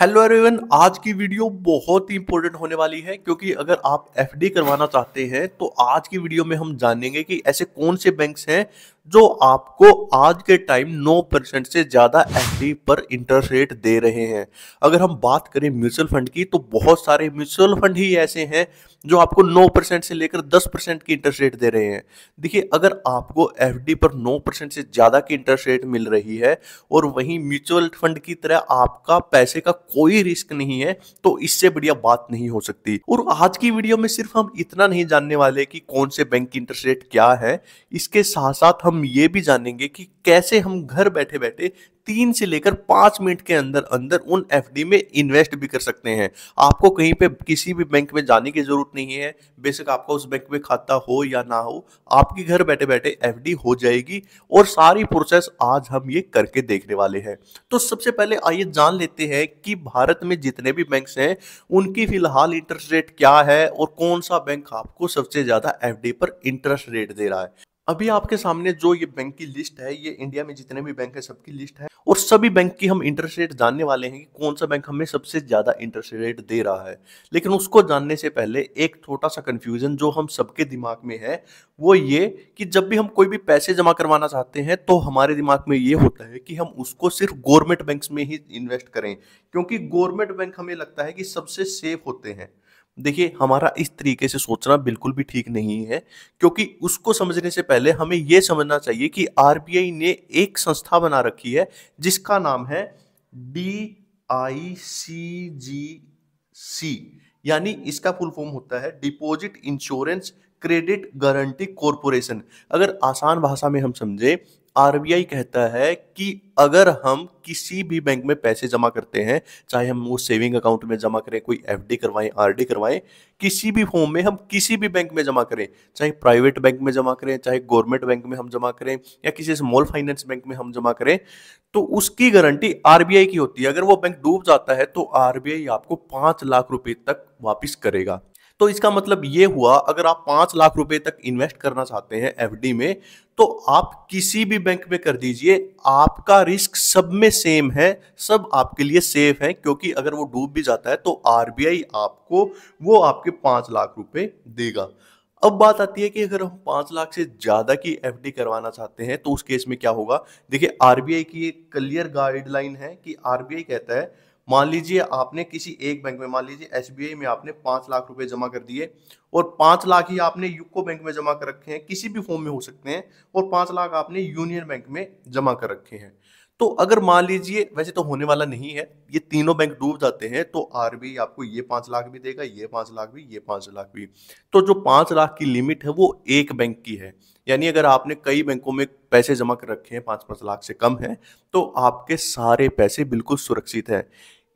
hello everyone आज की video बहुत ही इंपॉर्टेंट होने वाली है क्योंकि अगर आप एफडी करवाना चाहते हैं तो आज की वीडियो में हम जानेंगे कि ऐसे कौन से बैंक्स हैं जो आपको आज के टाइम 9 परसेंट से ज़्यादा एफ पर इंटरेस्ट रेट दे रहे हैं अगर हम बात करें म्यूचुअल फंड की तो बहुत सारे म्यूचुअल फंड ही ऐसे हैं जो आपको 9 परसेंट से लेकर 10 परसेंट की इंटरेस्ट रेट दे रहे हैं देखिए अगर आपको एफ पर 9 परसेंट से ज़्यादा की इंटरेस्ट रेट मिल रही है और वहीं म्यूचुअल फंड की तरह आपका पैसे का कोई रिस्क नहीं है तो इससे बढ़िया बात नहीं हो सकती और आज की वीडियो में सिर्फ हम इतना नहीं जानने वाले कि कौन से बैंक की इंटरेस्ट रेट क्या है इसके साथ साथ हम हम ये भी जानेंगे कि कैसे हम घर बैठे बैठे तीन से लेकर पांच मिनट के अंदर अंदर उन एफ में इन्वेस्ट भी कर सकते हैं आपको कहीं पे किसी भी बैंक में जाने की ज़रूरत नहीं है बेशक आपका उस बैंक में खाता हो या ना हो आपके घर बैठे बैठे एफ हो जाएगी और सारी प्रोसेस आज हम ये करके देखने वाले हैं तो सबसे पहले आइए जान लेते हैं कि भारत में जितने भी बैंक हैं उनकी फिलहाल इंटरेस्ट रेट क्या है और कौन सा बैंक आपको सबसे ज़्यादा एफ पर इंटरेस्ट रेट दे रहा है अभी आपके सामने जो ये बैंक की लिस्ट है ये इंडिया में जितने भी बैंक है सबकी लिस्ट है और सभी बैंक की हम इंटरेस्ट रेट जानने वाले हैं कि कौन सा बैंक हमें सबसे ज़्यादा इंटरेस्ट रेट दे रहा है लेकिन उसको जानने से पहले एक छोटा सा कन्फ्यूज़न जो हम सबके दिमाग में है वो ये कि जब भी हम कोई भी पैसे जमा करवाना चाहते हैं तो हमारे दिमाग में ये होता है कि हम उसको सिर्फ गवर्नमेंट बैंक में ही इन्वेस्ट करें क्योंकि गवर्नमेंट बैंक हमें लगता है कि सबसे सेफ होते हैं देखिए हमारा इस तरीके से सोचना बिल्कुल भी ठीक नहीं है क्योंकि उसको समझने से पहले हमें यह समझना चाहिए कि आरबीआई ने एक संस्था बना रखी है जिसका नाम है डी आई सी जी सी यानी इसका फुल फॉर्म होता है deposit insurance credit guarantee corporation अगर आसान भाषा में हम समझे आरबीआई कहता है कि अगर हम किसी भी बैंक में पैसे जमा करते हैं चाहे हम वो सेविंग अकाउंट में जमा करें कोई एफडी करवाएं डी करवाएं किसी भी फॉर्म में हम किसी भी बैंक में जमा करें चाहे प्राइवेट बैंक में जमा करें चाहे गवर्नमेंट बैंक में हम जमा करें या किसी स्मॉल फाइनेंस बैंक में हम जमा करें तो उसकी गारंटी आर की होती है अगर वो बैंक डूब जाता है तो आर आपको पांच लाख रुपए तक वापिस करेगा तो इसका मतलब ये हुआ अगर आप पांच लाख रुपए तक इन्वेस्ट करना चाहते हैं एफ में तो आप किसी भी बैंक में कर दीजिए आपका रिस्क सब में सेम है सब आपके लिए सेफ है क्योंकि अगर वो डूब भी जाता है तो आर आपको वो आपके पांच लाख रुपए देगा अब बात आती है कि अगर हम पांच लाख से ज़्यादा की एफ करवाना चाहते हैं तो उस केस में क्या होगा देखिए आरबीआई की एक क्लियर गाइडलाइन है कि आरबीआई कहता है मान लीजिए आपने किसी एक बैंक में मान लीजिए एस में आपने पांच लाख रुपए जमा कर दिए और पांच लाख ही आपने यूको बैंक में जमा कर रखे हैं किसी भी फॉर्म में हो सकते हैं और पांच लाख आपने यूनियन बैंक में जमा कर रखे हैं तो अगर मान लीजिए वैसे तो होने वाला नहीं है ये तीनों बैंक डूब जाते हैं तो आरबीआई आपको ये पांच लाख भी देगा ये पांच लाख भी ये पांच लाख भी तो जो पांच लाख की लिमिट है वो एक बैंक की है यानी अगर आपने कई बैंकों में पैसे जमा कर रखे हैं पांच पांच लाख से कम है तो आपके सारे पैसे बिल्कुल सुरक्षित हैं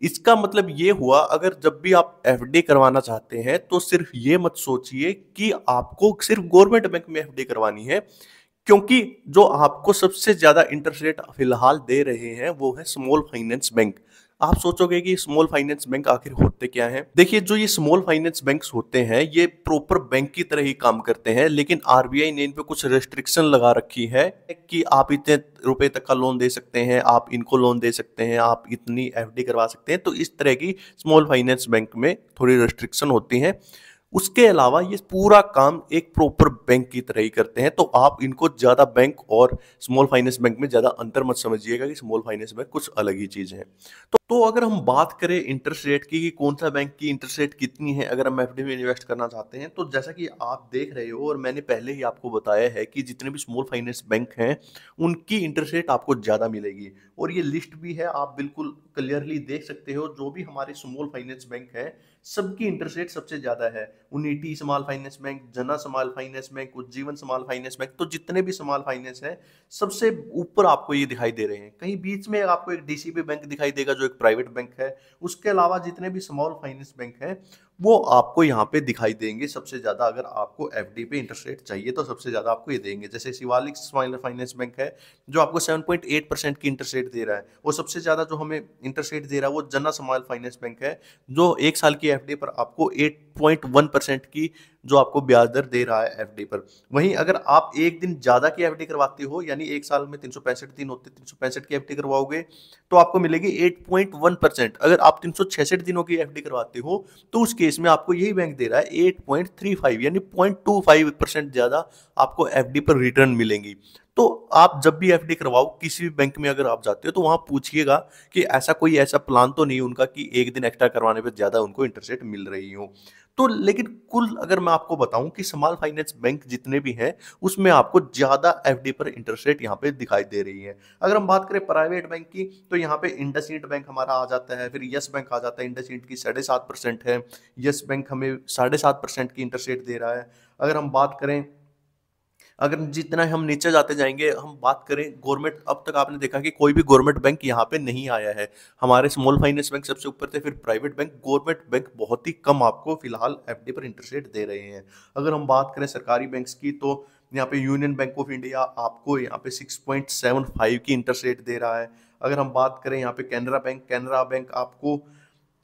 इसका मतलब ये हुआ अगर जब भी आप एफ करवाना चाहते हैं तो सिर्फ ये मत सोचिए कि आपको सिर्फ गवर्नमेंट बैंक में एफ करवानी है क्योंकि जो आपको सबसे ज्यादा इंटरेस्ट रेट फिलहाल दे रहे हैं वो है स्मॉल फाइनेंस बैंक आप सोचोगे कि स्मॉल फाइनेंस बैंक आखिर होते क्या है देखिए जो ये स्मॉल फाइनेंस बैंक होते हैं ये प्रॉपर बैंक की तरह ही काम करते हैं लेकिन आरबीआई ने इन पे कुछ रेस्ट्रिक्शन लगा रखी है कि आप इतने रुपए तक का लोन दे सकते हैं आप इनको लोन दे सकते हैं आप इतनी एफ करवा सकते हैं तो इस तरह की स्मॉल फाइनेंस बैंक में थोड़ी रेस्ट्रिक्शन होती है उसके अलावा ये पूरा काम एक प्रॉपर बैंक की तरह ही करते हैं तो आप इनको ज़्यादा बैंक और स्मॉल फाइनेंस बैंक में ज़्यादा अंतर मत समझिएगा कि स्मॉल फाइनेंस बैंक कुछ अलग ही चीज़ है तो तो अगर हम बात करें इंटरेस्ट रेट की कि कौन सा बैंक की इंटरेस्ट रेट कितनी है अगर हम एफ में इन्वेस्ट करना चाहते हैं तो जैसा कि आप देख रहे हो और मैंने पहले ही आपको बताया है कि जितने भी स्मॉल फाइनेंस बैंक हैं उनकी इंटरेस्ट रेट आपको ज़्यादा मिलेगी और ये लिस्ट भी है आप बिल्कुल क्लियरली देख सकते हो जो भी हमारे स्मॉल फाइनेंस बैंक है सबकी इंटरेस्ट रेट सबसे ज्यादा है unity small finance bank Jana small finance bank Ujjivan small finance bank तो जितने भी स्मॉल फाइनेंस है सबसे ऊपर आपको ये दिखाई दे रहे हैं कहीं बीच में आपको एक डीसीबी बैंक दिखाई देगा जो एक प्राइवेट बैंक है उसके अलावा जितने भी स्मॉल फाइनेंस बैंक है वो आपको यहाँ पे दिखाई देंगे सबसे ज़्यादा अगर आपको एफ पे इंटरेस्ट रेट चाहिए तो सबसे ज़्यादा आपको ये देंगे जैसे शिवालिक फाइनेंस बैंक है जो आपको 7.8 परसेंट की इंटरेस्ट रेट दे रहा है वो सबसे ज़्यादा जो हमें इंटरेस्ट रेट दे रहा है वो जन्ना स्मॉल फाइनेंस बैंक है जो एक साल की एफ पर आपको एट पॉइंट की जो आपको ब्याज दर दे रहा है एफ पर वहीं अगर आप एक दिन ज़्यादा की एफ करवाते हो यानी एक साल में तीन सौ पैंसठ दिन होते तीन सौ पैंसठ की एफ करवाओगे तो आपको मिलेगी एट पॉइंट वन परसेंट अगर आप तीन सौ छसठ दिनों की एफ करवाते हो तो उस केस में आपको यही बैंक दे रहा है एट पॉइंट थ्री फाइव यानी पॉइंट टू फाइव परसेंट ज़्यादा आपको एफ पर रिटर्न मिलेंगी तो आप जब भी एफ करवाओ किसी भी बैंक में अगर आप जाते हो तो वहां पूछिएगा कि ऐसा कोई ऐसा प्लान तो नहीं उनका कि एक दिन एक्स्ट्रा करवाने पर ज़्यादा उनको इंटरेस्ट मिल रही हो तो लेकिन कुल अगर मैं आपको बताऊं कि स्मॉल फाइनेंस बैंक जितने भी हैं उसमें आपको ज़्यादा एफ पर इंटरेस्ट रेट यहाँ पे दिखाई दे रही है अगर हम बात करें प्राइवेट बैंक की तो यहाँ पे इंडस बैंक हमारा आ जाता है फिर यस बैंक आ जाता है इंडस की साढ़े सात परसेंट है यस बैंक हमें साढ़े सात परसेंट की इंटरेस्ट रेट दे रहा है अगर हम बात करें अगर जितना हम नीचे जाते जाएंगे हम बात करें गवर्नमेंट अब तक आपने देखा कि कोई भी गवर्नमेंट बैंक यहाँ पे नहीं आया है हमारे स्मॉल फाइनेंस बैंक सबसे ऊपर थे फिर प्राइवेट बैंक गवर्नमेंट बैंक बहुत ही कम आपको फिलहाल एफ पर इंटरेस्ट रेट दे रहे हैं अगर हम बात करें सरकारी बैंक की तो यहाँ पे यूनियन बैंक ऑफ इंडिया आपको यहाँ पे फाइव की इंटरेस्ट रेट दे रहा है अगर हम बात करें यहाँ पे कैनरा बैंक कैनरा बैंक आपको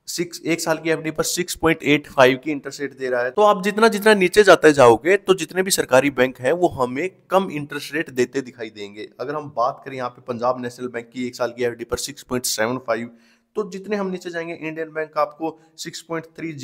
सिक्स एक साल की एफडी पर सिक्स पॉइंट एट फाइव की इंटरेस्ट रेट दे रहा है तो आप जितना जितना नीचे जाते जाओगे तो जितने भी सरकारी बैंक हैं वो हमें कम इंटरेस्ट रेट देते दिखाई देंगे अगर हम बात करें यहाँ पे पंजाब नेशनल बैंक की एक साल की एफडी पर सिक्स पॉइंट सेवन फाइव तो जितने हम नीचे जाएंगे इंडियन बैंक आपको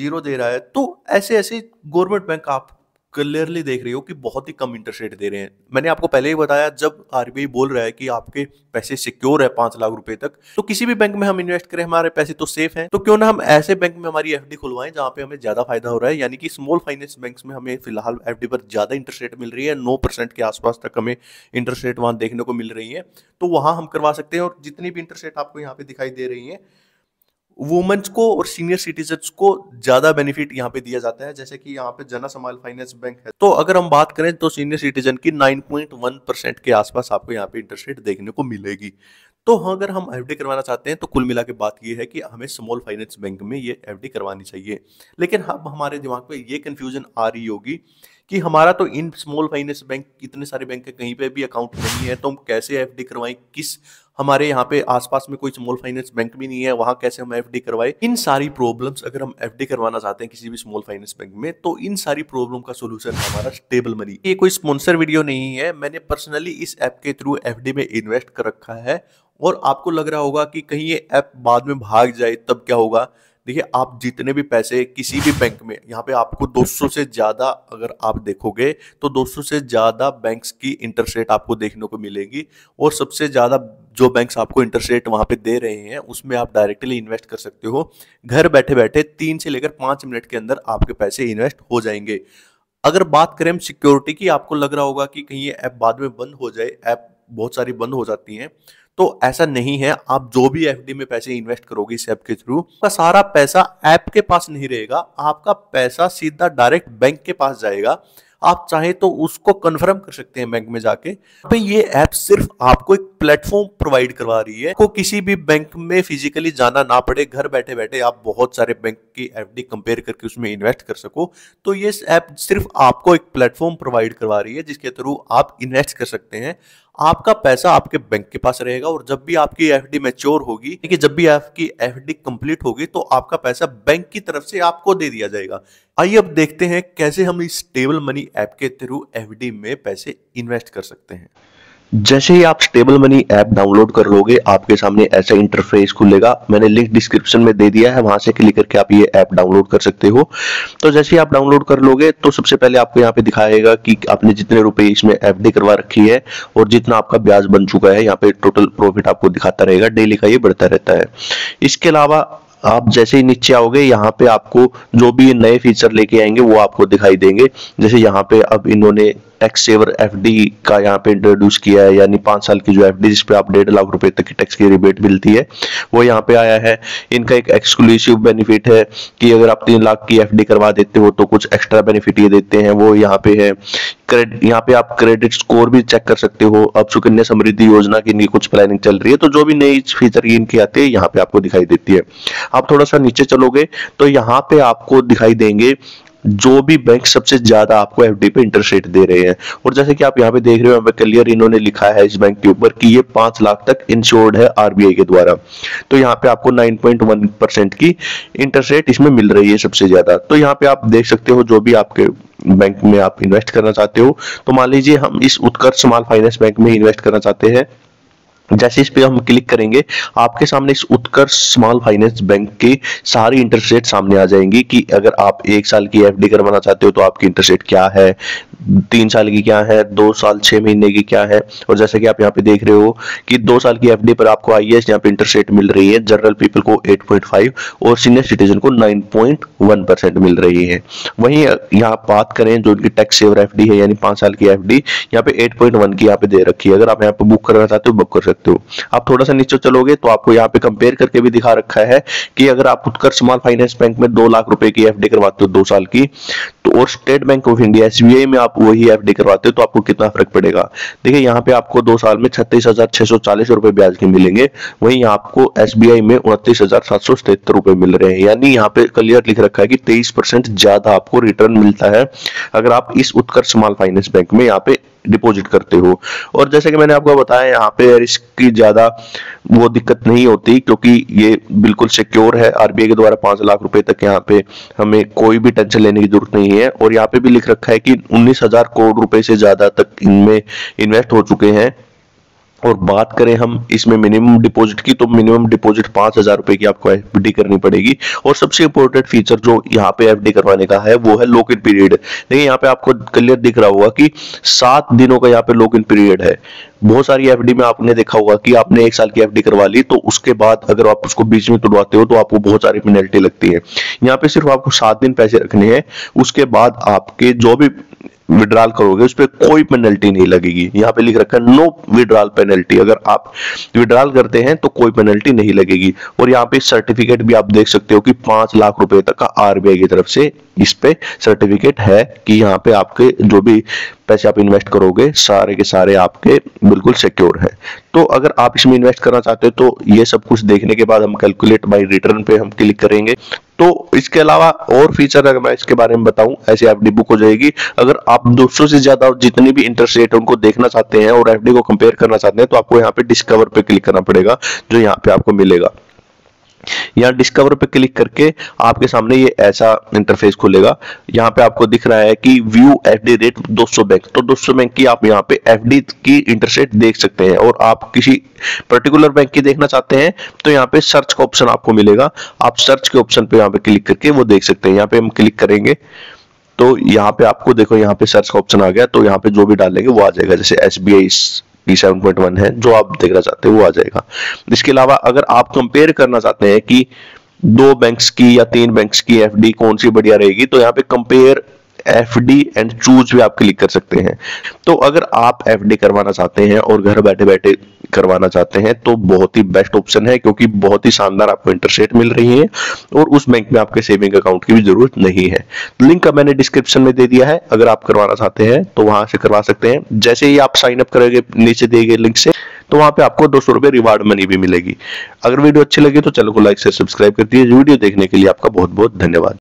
जीरो दे रहा है तो ऐसे ऐसे गवर्नमेंट बैंक आप क्लियरली देख रही हो कि बहुत ही कम इंटरेस्ट रेट दे रहे हैं मैंने आपको पहले ही बताया जब आरबीआई बोल रहा है कि आपके पैसे सिक्योर है पांच लाख रुपए तक तो किसी भी बैंक में हम इन्वेस्ट करें हमारे पैसे तो सेफ हैं तो क्यों ना हम ऐसे बैंक में हमारी एफ खुलवाएं जहां पे हमें ज्यादा फायदा हो रहा है यानी कि स्मॉल फाइनेंस बैंक में हमें फिलहाल एफ पर ज्यादा इंटरेस्ट रेट मिल रही है नौ के आसपास तक हमें इंटरेस्ट रेट वहां देखने को मिल रही है तो वहां हम करवा सकते हैं और जितनी भी इंटरेस्ट रेट आपको यहाँ पे दिखाई दे रही है वुमेन्स को और सीनियर सिटीजन को ज्यादा बेनिफिट यहाँ पे दिया जाता है जैसे कि यहाँ पे जना समाल फाइनेंस बैंक है तो अगर हम बात करें तो सीनियर सिटीजन की 9.1 परसेंट के आसपास आपको यहाँ पे इंटरेस्ट रेट देखने को मिलेगी तो हाँ अगर हम एफ करवाना चाहते हैं तो कुल मिला के बात यह है कि हमें स्मॉल फाइनेंस बैंक में ये एफ करवानी चाहिए लेकिन अब हमारे दिमाग में ये कन्फ्यूजन आ रही होगी कि हमारा तो इन स्मॉल फाइनेंस बैंक इतने सारे बैंक है कहीं पे भी अकाउंट नहीं है तो हम कैसे एफ डी करवाएं किस हमारे यहाँ पे आसपास में कोई स्मॉल फाइनेंस बैंक भी नहीं है वहां कैसे हम एफ डी करवाए इन सारी प्रॉब्लम्स अगर हम एफ डी करवाना चाहते हैं किसी भी स्मॉल फाइनेंस बैंक में तो इन सारी प्रॉब्लम का सोल्यूशन हमारा स्टेबल मनी ये कोई स्पॉन्सर वीडियो नहीं है मैंने पर्सनली इस ऐप के थ्रू एफ में इन्वेस्ट कर रखा है और आपको लग रहा होगा कि कहीं ये ऐप बाद में भाग जाए तब क्या होगा देखिए आप जितने भी पैसे किसी भी बैंक में यहाँ पे आपको 200 से ज़्यादा अगर आप देखोगे तो 200 से ज़्यादा बैंक्स की इंटरेस्ट रेट आपको देखने को मिलेगी और सबसे ज़्यादा जो बैंक्स आपको इंटरेस्ट रेट वहाँ पे दे रहे हैं उसमें आप डायरेक्टली इन्वेस्ट कर सकते हो घर बैठे बैठे तीन से लेकर पाँच मिनट के अंदर आपके पैसे इन्वेस्ट हो जाएंगे अगर बात करें सिक्योरिटी की आपको लग रहा होगा कि कहीं ये ऐप बाद में बंद हो जाए ऐप बहुत सारी बंद हो जाती हैं तो ऐसा नहीं है आप जो भी एफ में पैसे इन्वेस्ट करोगे इस ऐप के थ्रू आपका सारा पैसा ऐप के पास नहीं रहेगा आपका पैसा सीधा डायरेक्ट बैंक के पास जाएगा आप चाहे तो उसको कंफर्म कर सकते हैं बैंक में जाके तो ये ऐप सिर्फ आपको एक प्लेटफॉर्म प्रोवाइड करवा रही है को किसी भी बैंक में फिजिकली जाना ना पड़े घर बैठे बैठे आप बहुत सारे बैंक की एफडी कंपेयर करके उसमें इन्वेस्ट कर सको तो ये ऐप सिर्फ आपको एक प्लेटफॉर्म प्रोवाइड करवा रही है जिसके थ्रू आप इन्वेस्ट कर सकते हैं आपका पैसा आपके बैंक के पास रहेगा और जब भी आपकी एफ डी मेच्योर होगी कि जब भी आपकी एफ डी कंप्लीट होगी तो आपका पैसा बैंक की तरफ से आपको दे दिया जाएगा आइए अब देखते हैं कैसे हम इस टेबल मनी ऐप के थ्रू एफ डी में पैसे इन्वेस्ट कर सकते हैं जैसे ही आप स्टेबल मनी ऐप डाउनलोड कर लोगे आपके सामने ऐसा इंटरफेस खुलेगा मैंने लिंक डिस्क्रिप्शन में दे दिया है वहां से क्लिक करके आप ये ऐप डाउनलोड कर सकते हो तो जैसे ही आप डाउनलोड कर लोगे तो सबसे पहले आपको यहाँ पे दिखाएगा कि आपने जितने रुपए इसमें एफ करवा रखी है और जितना आपका ब्याज बन चुका है यहाँ पे टोटल प्रॉफिट आपको दिखाता रहेगा डेली का ये बढ़ता रहता है इसके अलावा आप जैसे ही नीचे आओगे यहाँ पे आपको जो भी नए फीचर लेके आएंगे वो आपको दिखाई देंगे जैसे यहाँ पे अब इन्होंने टैक्स सेवर एफ का यहाँ पे इंट्रोड्यूस किया है यानी पांच साल की जो एफ डी जिसपे आप डेढ़ लाख रुपए तक की टैक्स की रिबेट मिलती है वो यहाँ पे आया है इनका एक एक्सक्लूसिव बेनिफिट है कि अगर आप तीन लाख की एफ करवा देते हो तो कुछ एक्स्ट्रा बेनिफिट ये देते हैं वो यहाँ पे है यहाँ पे आप क्रेडिट स्कोर भी चेक कर सकते हो अब सुकन्या समृद्धि योजना की इनकी कुछ प्लानिंग चल रही है तो जो भी नई फीचर इनकी आती है यहाँ पे आपको दिखाई देती है आप थोड़ा सा नीचे चलोगे तो यहाँ पे आपको दिखाई देंगे जो भी बैंक सबसे ज्यादा आपको एफडी पे इंटरेस्ट रेट दे रहे हैं और जैसे कि आप यहाँ पे देख रहे हो यहाँ पे क्लियर इन्होंने लिखा है इस बैंक के ऊपर कि ये पांच लाख तक इंश्योर्ड है आरबीआई के द्वारा तो यहाँ पे आपको 9.1 परसेंट की इंटरेस्ट रेट इसमें मिल रही है सबसे ज्यादा तो यहाँ पे आप देख सकते हो जो भी आपके बैंक में आप इन्वेस्ट करना चाहते हो तो मान लीजिए हम इस उत्कर्ष स्मॉल फाइनेंस बैंक में इन्वेस्ट करना चाहते हैं जैसे इस पे हम क्लिक करेंगे आपके सामने इस उत्कर्ष स्मॉल फाइनेंस बैंक के सारी इंटरेस्ट रेट सामने आ जाएंगी कि अगर आप एक साल की एफडी करवाना चाहते हो तो आपकी इंटरेस्ट रेट क्या है तीन साल की क्या है दो साल छह महीने की क्या है और जैसे कि आप यहाँ पे देख रहे हो कि दो साल की एफडी पर आपको आई एस e यहाँ पे इंटरेस्ट रेट मिल रही है जनरल पीपल को 8.5 और सीनियर सिटीजन को 9.1 परसेंट मिल रही है वहीं यहाँ बात करें जो इनकी टैक्स सेवर एफ है यानी पांच साल की एफ यहाँ पे एट की यहाँ पे दे रखी है अगर आप यहाँ पे बुक करना चाहते हो बुक कर सकते हो आप थोड़ा सा नीचे चलोगे तो आपको यहाँ पे कंपेयर करके भी दिखा रखा है कि अगर आप उत्कर्ष स्मॉल फाइनेंस बैंक में दो लाख रुपए की एफ करवाते हो दो साल की तो और State Bank of India S में आप वही एफ डी करवाते हो तो आपको कितना फर्क पड़ेगा देखिए यहाँ पे आपको दो साल में छत्तीस हजार छह सौ चालीस रुपए ब्याज के मिलेंगे वही आपको आई में उनतीस हजार सात सौ तिहत्तर रुपए मिल रहे हैं यानी यहाँ पे क्लियर लिख रखा है कि तेईस परसेंट ज्यादा आपको रिटर्न मिलता है अगर आप इस उत्कर्ष स्मॉल फाइनेंस बैंक में यहाँ पे डिपॉजिट करते हो और जैसे कि मैंने आपको बताया यहाँ पे रिस्क की ज्यादा वो दिक्कत नहीं होती क्योंकि ये बिल्कुल सिक्योर है आरबीआई के द्वारा पांच लाख रुपए तक यहाँ पे हमें कोई भी टेंशन लेने की जरूरत नहीं है और यहाँ पे भी लिख रखा है कि उन्नीस हजार करोड़ रुपए से ज्यादा तक इनमें इन्वेस्ट हो चुके हैं और बात करें हम इसमें मिनिमम डिपॉजिट की तो मिनिमम डिपॉजिट पांच हजार रुपए की आपको एफ करनी पड़ेगी और सबसे इंपॉर्टेंट फीचर जो यहाँ पे एफ करवाने का है वो है लॉक इन पीरियड देखिए यहाँ पे आपको क्लियर दिख रहा होगा कि सात दिनों का यहाँ पे लॉक इन पीरियड है बहुत सारी एफ में आपने देखा होगा कि आपने एक साल की एफ करवा ली तो उसके बाद अगर आप उसको बीच में तुड़वाते हो तो आपको बहुत सारी पेनल्टी लगती है यहाँ पे सिर्फ आपको सात दिन पैसे रखने हैं उसके बाद आपके जो भी विड्रॉल करोगे उस पर कोई पेनल्टी नहीं लगेगी यहाँ पे लिख रखा है नो विड्रॉल पेनल्टी अगर आप विड्रॉल करते हैं तो कोई पेनल्टी नहीं लगेगी और यहाँ पे सर्टिफिकेट भी आप देख सकते हो कि पांच लाख रुपए तक का आरबीआई की तरफ से इस पे सर्टिफिकेट है कि यहाँ पे आपके जो भी पैसे आप इन्वेस्ट करोगे सारे के सारे आपके बिल्कुल सिक्योर है तो अगर आप इसमें इन्वेस्ट करना चाहते हो तो ये सब कुछ देखने के बाद हम कैलकुलेट बाई रिटर्न पे हम क्लिक करेंगे तो इसके अलावा और फीचर अगर मैं इसके बारे में बताऊं ऐसे एफडी बुक हो जाएगी अगर आप दोस्तों से ज्यादा और जितनी भी इंटरेस्ट रेट उनको देखना चाहते हैं और एफडी को कंपेयर करना चाहते हैं तो आपको यहाँ पे डिस्कवर पे क्लिक करना पड़ेगा जो यहाँ पे आपको मिलेगा यहाँ डिस्कवर पे क्लिक करके आपके सामने ये ऐसा इंटरफेस खुलेगा यहाँ पे आपको दिख रहा है कि व्यू एफडी रेट 200 बैंक तो 200 बैंक की आप यहाँ पे एफडी की इंटरेस्ट रेट देख सकते हैं और आप किसी पर्टिकुलर बैंक की देखना चाहते हैं तो यहाँ पे सर्च का ऑप्शन आपको मिलेगा आप सर्च के ऑप्शन पे यहाँ पे क्लिक करके वो देख सकते हैं यहाँ पे हम क्लिक करेंगे तो यहाँ पे आपको देखो यहाँ पे सर्च का ऑप्शन आ गया तो यहाँ पे जो भी डालेंगे वो आ जाएगा जैसे S D seven point one है जो आप देखना चाहते हैं वो आ जाएगा इसके अलावा अगर आप कंपेयर करना चाहते हैं कि दो बैंक्स की या तीन बैंक्स की एफडी कौन सी बढ़िया रहेगी तो यहाँ पे compare F D and choose भी आप क्लिक कर सकते हैं तो अगर आप एफ डी करवाना चाहते हैं और घर बैठे बैठे करवाना चाहते हैं तो बहुत ही बेस्ट ऑप्शन है क्योंकि बहुत ही शानदार आपको इंटरेस्ट रेट मिल रही है और उस बैंक में आपके सेविंग अकाउंट की भी जरूरत नहीं है लिंक का मैंने डिस्क्रिप्शन में दे दिया है अगर आप करवाना चाहते हैं तो वहां से करवा सकते हैं जैसे ही आप साइन अप करेंगे नीचे दिए गए लिंक से तो वहां पे आपको दो सौ रुपए रिवार्ड मनी भी मिलेगी अगर वीडियो अच्छी लगी तो चैनल को लाइक से सब्सक्राइब कर दिए वीडियो देखने के लिए आपका बहुत बहुत धन्यवाद